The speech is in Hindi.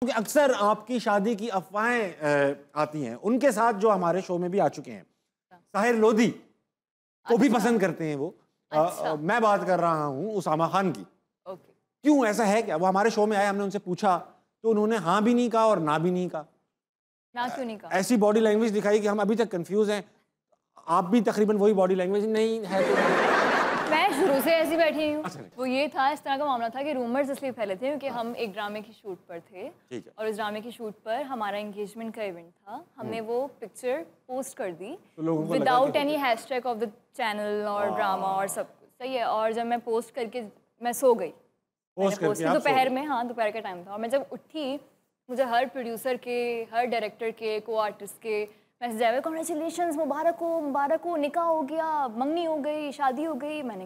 क्योंकि अक्सर आपकी शादी की अफवाहें आती हैं उनके साथ जो हमारे शो में भी आ चुके हैं साहिर लोधी को भी अच्छा। पसंद करते हैं वो अच्छा। आ, मैं बात कर रहा हूँ उसामा खान की क्यों ऐसा है क्या वो हमारे शो में आए हमने उनसे पूछा तो उन्होंने हाँ भी नहीं कहा और ना भी नहीं कहा ना क्यों नहीं कहा ऐसी बॉडी लैंग्वेज दिखाई कि हम अभी तक कंफ्यूज हैं आप भी तकरीबन वही बॉडी लैंग्वेज नहीं है तो ऐसे ऐसी अच्छा। बैठी हूँ अच्छा, अच्छा। वो ये था इस तरह का मामला था कि रूमर्स इसलिए फैले थे क्योंकि हम एक ड्रामे की शूट पर थे और उस ड्रामे की शूट पर हमारा एंगेजमेंट का इवेंट था हमने हम्म। वो पिक्चर पोस्ट कर दी without any hashtag of the channel और ड्रामा और सब सही है और जब मैं पोस्ट करके मैं सो गई दोपहर में हाँ दोपहर का टाइम था और मैं जब उठी मुझे हर प्रोड्यूसर के हर डायरेक्टर के को आर्टिस्ट के मैसेज आया कॉन्ग्रेचुलेशन मुबारक हो मुबारक हो निकाह हो गया मंगनी हो गई शादी हो गई मैंने